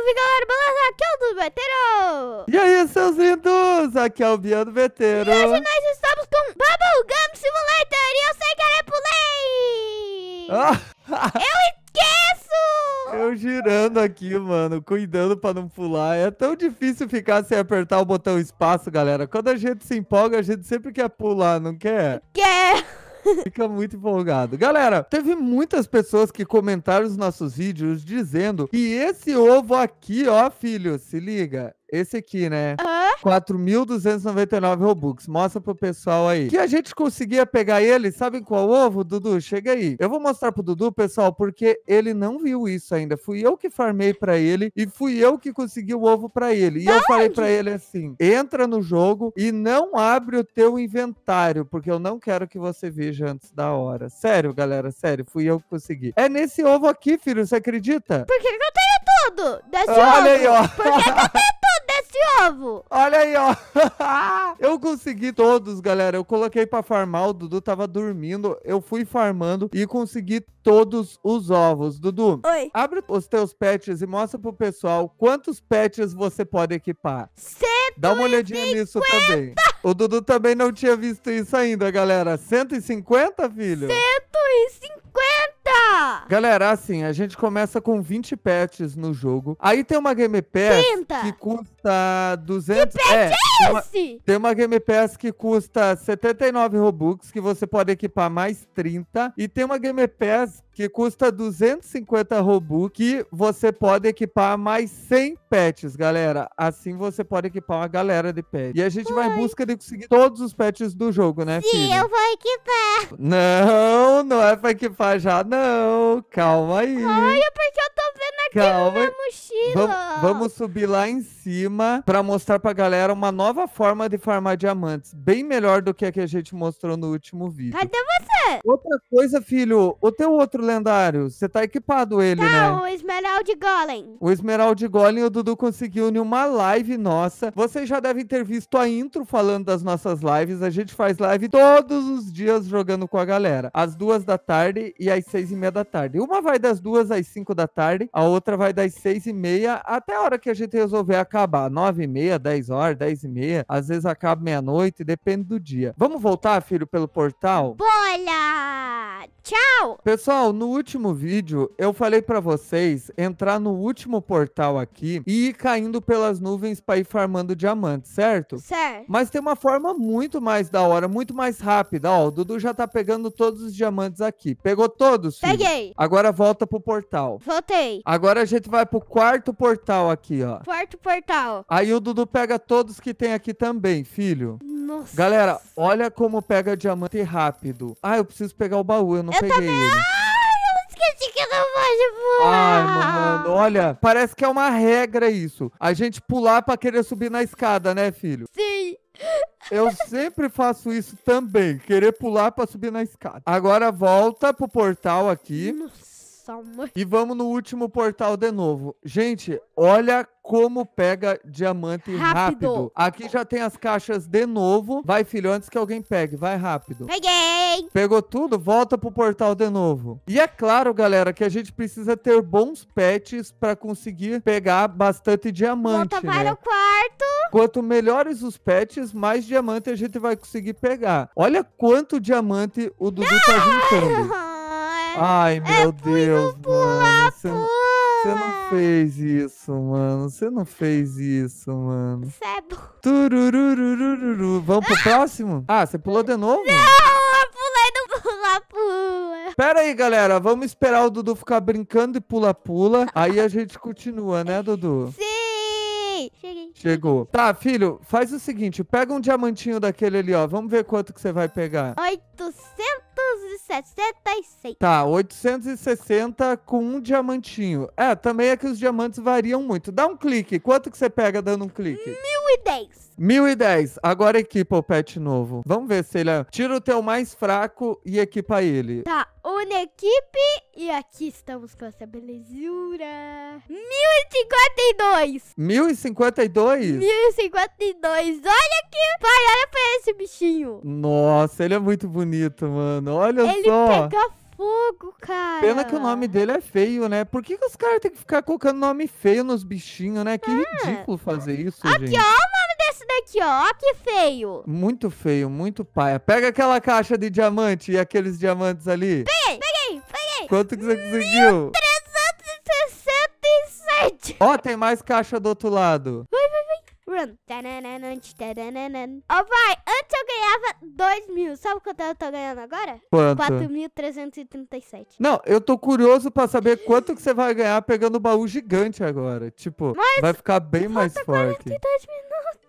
Salve galera, beleza? Aqui é o Dudu veteiro? E aí, seus lindos! Aqui é o Biano Beteiro! E hoje nós estamos com Bubblegum Simulator e eu sei que era é Play! Ah. eu esqueço! Eu girando aqui, mano, cuidando pra não pular. É tão difícil ficar sem apertar o botão espaço, galera. Quando a gente se empolga, a gente sempre quer pular, não quer? Quer! Fica muito empolgado. Galera, teve muitas pessoas que comentaram os nossos vídeos dizendo que esse ovo aqui, ó, filho, se liga, esse aqui, né? Ah? 4.299 Robux. Mostra pro pessoal aí. Que a gente conseguia pegar ele, sabe qual ovo? Dudu, chega aí. Eu vou mostrar pro Dudu, pessoal, porque ele não viu isso ainda. Fui eu que farmei para ele e fui eu que consegui o ovo para ele. E eu falei para ele assim: entra no jogo e não abre o teu inventário, porque eu não quero que você veja antes da hora. Sério, galera, sério, fui eu que consegui. É nesse ovo aqui, filho, você acredita? Por que, que eu tenho tudo desse Olha ovo? Aí, ó. Por que, que eu tenho de ovo. Olha aí, ó. eu consegui todos, galera. Eu coloquei pra farmar, o Dudu tava dormindo. Eu fui farmando e consegui todos os ovos. Dudu, Oi. abre os teus pets e mostra pro pessoal quantos pets você pode equipar. 150. Dá uma olhadinha nisso também. O Dudu também não tinha visto isso ainda, galera. 150, filho? 150. Galera, assim, a gente começa com 20 pets no jogo. Aí tem uma Game Pass 30. que custa 200... Que pet é, é esse? Tem uma, tem uma Game Pass que custa 79 Robux, que você pode equipar mais 30. E tem uma Game Pass que custa 250 Robux, você pode equipar mais 100 pets, galera. Assim você pode equipar uma galera de pets. E a gente Oi. vai em busca de conseguir todos os pets do jogo, né, Sim, filho? eu vou equipar. Não, não é pra equipar já, não. Calma aí. eu é porque eu tô Calma. Vamos, vamos subir lá em cima para mostrar pra galera uma nova forma de farmar diamantes. Bem melhor do que a que a gente mostrou no último vídeo. Cadê você? Outra coisa, filho. O teu outro lendário. Você tá equipado ele, tá, né? o Esmeralda Golem. O Esmeralda Golem o Dudu conseguiu em uma live nossa. Vocês já devem ter visto a intro falando das nossas lives. A gente faz live todos os dias jogando com a galera. Às duas da tarde e às seis e meia da tarde. Uma vai das duas às cinco da tarde, a outra outra vai das seis e meia até a hora que a gente resolver acabar. Nove e meia, dez horas, dez e meia. Às vezes acaba meia-noite, depende do dia. Vamos voltar, filho, pelo portal? Bora! Olha! Tchau! Pessoal, no último vídeo eu falei para vocês entrar no último portal aqui e ir caindo pelas nuvens para ir farmando diamantes, certo? Certo. Mas tem uma forma muito mais da hora, muito mais rápida. Ó, o Dudu já tá pegando todos os diamantes aqui. Pegou todos? Filho? Peguei. Agora volta pro portal. Voltei. Agora a gente vai pro quarto portal aqui, ó. Quarto portal. Aí o Dudu pega todos que tem aqui também, filho. Hum. Nossa. Galera, olha como pega diamante rápido. Ah, eu preciso pegar o baú, eu não eu peguei também... ele. Ai, eu esqueci que eu não pode pular. Ai, mano, olha, parece que é uma regra isso. A gente pular pra querer subir na escada, né, filho? Sim. Eu sempre faço isso também, querer pular pra subir na escada. Agora volta pro portal aqui. Nossa. Salma. E vamos no último portal de novo. Gente, olha como pega diamante rápido. rápido. Aqui já tem as caixas de novo. Vai, filho, antes que alguém pegue. Vai rápido. Peguei! Pegou tudo? Volta pro portal de novo. E é claro, galera, que a gente precisa ter bons pets para conseguir pegar bastante diamante, Volta né? para o quarto. Quanto melhores os pets, mais diamante a gente vai conseguir pegar. Olha quanto diamante o Dudu tá Não! tá juntando. Ai, é meu é, Deus, mano. Você não, você não fez isso, mano. Você não fez isso, mano. Sebo. É Tururururururu. Vamos pro próximo? Ah, você pulou de novo? Não! eu pulei pula-pula. Pera aí, galera. Vamos esperar o Dudu ficar brincando e pula-pula. Aí a gente continua, né, Dudu? Sim! Cheguei. Chegou. Tá, filho, faz o seguinte. Pega um diamantinho daquele ali, ó. Vamos ver quanto que você vai pegar. 800. 866. Tá, 860 com um diamantinho. É, também é que os diamantes variam muito. Dá um clique. Quanto que você pega dando um clique? 1010. 1010. Agora equipa o pet novo. Vamos ver se ele é... Tira o teu mais fraco e equipa ele. Tá, reúne equipe e aqui estamos com essa belezura. 1052! 1052? 1052! Olha aqui, pai, olha pra esse bichinho. Nossa, ele é muito bonito, mano. Olha ele só. Ele pega fogo, cara. Pena que o nome dele é feio, né? Por que, que os caras têm que ficar colocando nome feio nos bichinhos, né? Que ah. ridículo fazer isso, aqui, gente. Aqui, ó, o nome desse daqui, ó. Ó que feio. Muito feio, muito paia. Pega aquela caixa de diamante e aqueles diamantes ali. Pega Quanto que você conseguiu? 367! Ó, oh, tem mais caixa do outro lado. Vai, vai, vai. Run. Ó, oh, vai. Antes eu ganhava 2 mil. Sabe quanto eu tô ganhando agora? Quanto? 4.337. Não, eu tô curioso pra saber quanto que você vai ganhar pegando o baú gigante agora. Tipo, Mas vai ficar bem mais forte. 42 minutos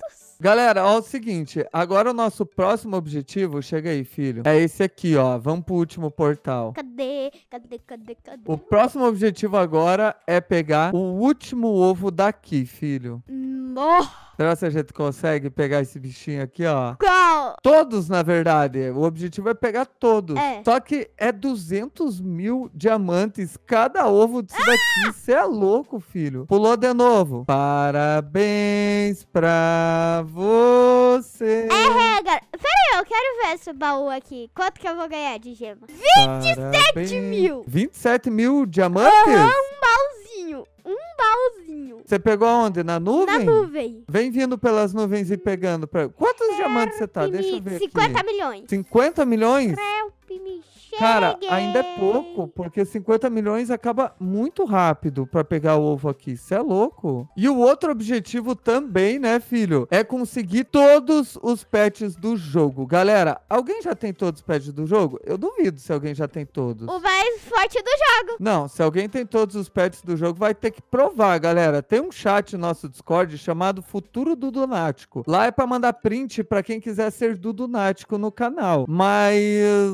minutos. Galera, ó, é o seguinte. Agora o nosso próximo objetivo, chega aí, filho. É esse aqui, ó. Vamos pro último portal. Cadê? Cadê? Cadê? Cadê? O próximo objetivo agora é pegar o último ovo daqui, filho. Morra! Será que a gente consegue pegar esse bichinho aqui, ó? Qual? Todos, na verdade. O objetivo é pegar todos. É. Só que é 200 mil diamantes cada ovo disso daqui. Você ah! é louco, filho. Pulou de novo. Parabéns pra você. É regra. Peraí, eu quero ver esse baú aqui. Quanto que eu vou ganhar de gema? 27 Parabéns. mil. 27 mil diamantes? Aham, um baúzinho. Um baúzinho você pegou onde? Na nuvem? Na nuvem. Vem vindo pelas nuvens e pegando. Pra... Quantos diamantes você tá? Deixa eu ver 50 aqui. 50 milhões. 50 milhões? Creu. Felipe, me chegue. Cara, ainda é pouco, porque 50 milhões acaba muito rápido para pegar o ovo aqui. Isso é louco. E o outro objetivo também, né, filho? É conseguir todos os pets do jogo. Galera, alguém já tem todos os pets do jogo? Eu duvido se alguém já tem todos. O mais forte do jogo. Não, se alguém tem todos os pets do jogo, vai ter que provar, galera. Tem um chat no nosso Discord chamado Futuro do Donático. Lá é para mandar print para quem quiser ser do Donático no canal. Mas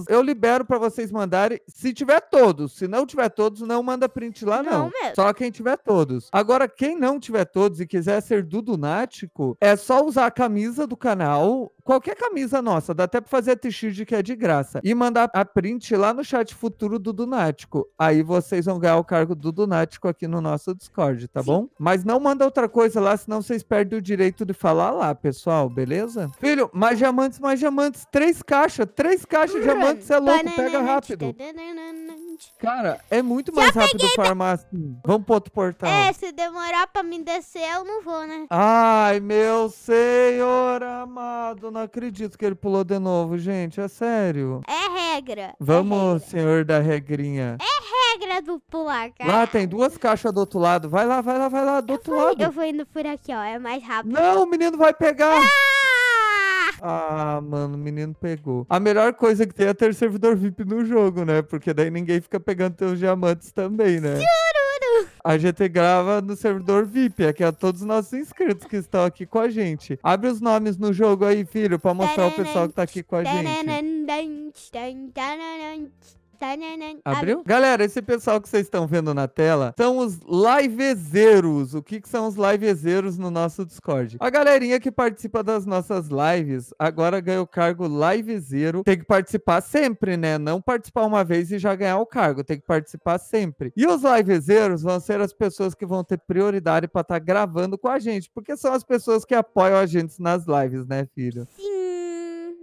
eu libero para vocês mandarem, se tiver todos. Se não tiver todos, não manda print lá, não. não. Mesmo. Só quem tiver todos. Agora, quem não tiver todos e quiser ser dudunático, é só usar a camisa do canal qualquer camisa nossa, dá até pra fazer t-shirt que é de graça. E mandar a print lá no chat futuro do Dunático. Aí vocês vão ganhar o cargo do Dunático aqui no nosso Discord, tá Sim. bom? Mas não manda outra coisa lá, senão vocês perdem o direito de falar lá, pessoal, beleza? Filho, mais diamantes, mais diamantes. Três caixas, três caixas de diamantes, é louco, pega rápido gente. Cara, é muito mais Já rápido farmar assim. Vamos pro outro portal. É, se demorar pra me descer, eu não vou, né? Ai, meu senhor amado, não acredito que ele pulou de novo, gente. É sério. É regra. É Vamos, é regra. senhor da regrinha. É regra do pular, cara. Lá tem duas caixas do outro lado. Vai lá, vai lá, vai lá, do eu outro lado. Eu vou indo por aqui, ó. É mais rápido. Não, o menino vai pegar. Ah! Ah, mano, o menino pegou. A melhor coisa que tem é ter servidor VIP no jogo, né? Porque daí ninguém fica pegando teus diamantes também, né? A gente grava no servidor VIP, aqui é, é todos os nossos inscritos que estão aqui com a gente. Abre os nomes no jogo aí, filho, pra mostrar o pessoal que tá aqui com a gente. Abriu? Galera, esse pessoal que vocês estão vendo na tela são os livezeiros. O que, que são os livezeiros no nosso Discord? A galerinha que participa das nossas lives agora ganha o cargo livezeiro. Tem que participar sempre, né? Não participar uma vez e já ganhar o cargo. Tem que participar sempre. E os livezeiros vão ser as pessoas que vão ter prioridade para estar tá gravando com a gente, porque são as pessoas que apoiam a gente nas lives, né, filho? Sim.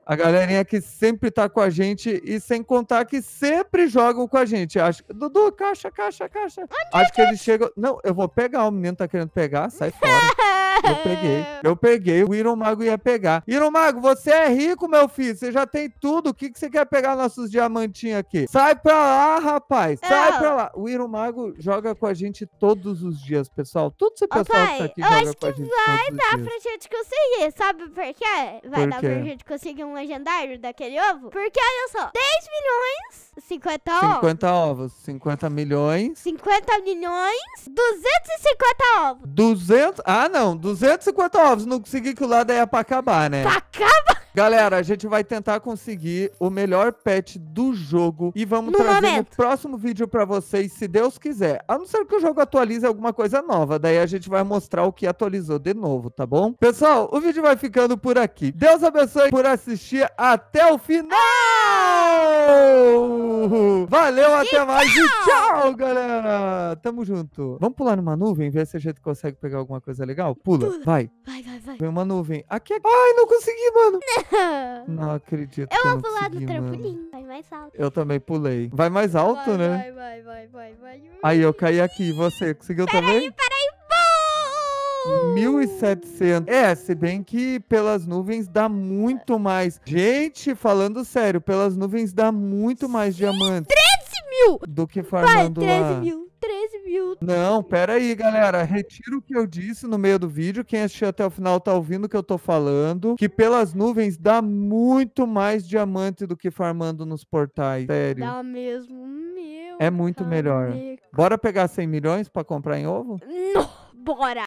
A galerinha que sempre tá com a gente e sem contar que sempre jogam com a gente. Acho... Dudu, caixa, caixa, caixa. Onde é Acho é que, que eles é? chegam. Não, eu vou pegar. O menino tá querendo pegar, sai fora. Eu peguei. Eu peguei. O Mago ia pegar. Mago você é rico, meu filho. Você já tem tudo. O que, que você quer pegar nossos diamantinhos aqui? Sai pra lá, rapaz. Sai oh. pra lá. O Mago joga com a gente todos os dias, pessoal. Tudo esse pessoal oh, pai, que tá aqui eu joga com a gente. Vai dar dias. pra gente conseguir. Sabe por quê? Vai por dar pra gente conseguir um legendário daquele ovo? Porque, olha só, 10 milhões 50 ovos. 50 ovos. 50 milhões. 50 milhões. 250 ovos. 200. Ah, não. 250 ovos. Não consegui que o lado é pra acabar, né? Pra acabar? Galera, a gente vai tentar conseguir o melhor pet do jogo e vamos no trazer momento. no próximo vídeo pra vocês, se Deus quiser. A não ser que o jogo atualize alguma coisa nova, daí a gente vai mostrar o que atualizou de novo, tá bom? Pessoal, o vídeo vai ficando por aqui. Deus abençoe por assistir até o final! Valeu! até então! mais tchau! e tchau, galera! Tamo junto. Vamos pular numa nuvem, ver se a gente consegue pegar alguma coisa legal? Pula, Pula. vai. Vai, vai, vai. Vem uma nuvem. Aqui, aqui. É- Ai, não consegui, mano. Não. Não acredito Eu vou pular consegui, do trampolim. Mano. Vai mais alto. Eu também pulei. Vai mais alto, vai, né? Vai, vai, vai, vai, vai. Aí, eu caí aqui. Você conseguiu pera também? Aí, pera 1.700. É, se bem que pelas nuvens dá muito é. mais. Gente, falando sério, pelas nuvens dá muito mais Sim, diamantes. 13 mil! Do que farmando Vai, 13 lá. mil. 13 mil. Não, pera aí, galera. Retiro o que eu disse no meio do vídeo. Quem assistiu até o final tá ouvindo o que eu tô falando. Que pelas nuvens dá muito mais diamante do que farmando nos portais. Sério. Dá mesmo. Meu. É muito caneco. melhor. Bora pegar 100 milhões para comprar em ovo? Não, bora.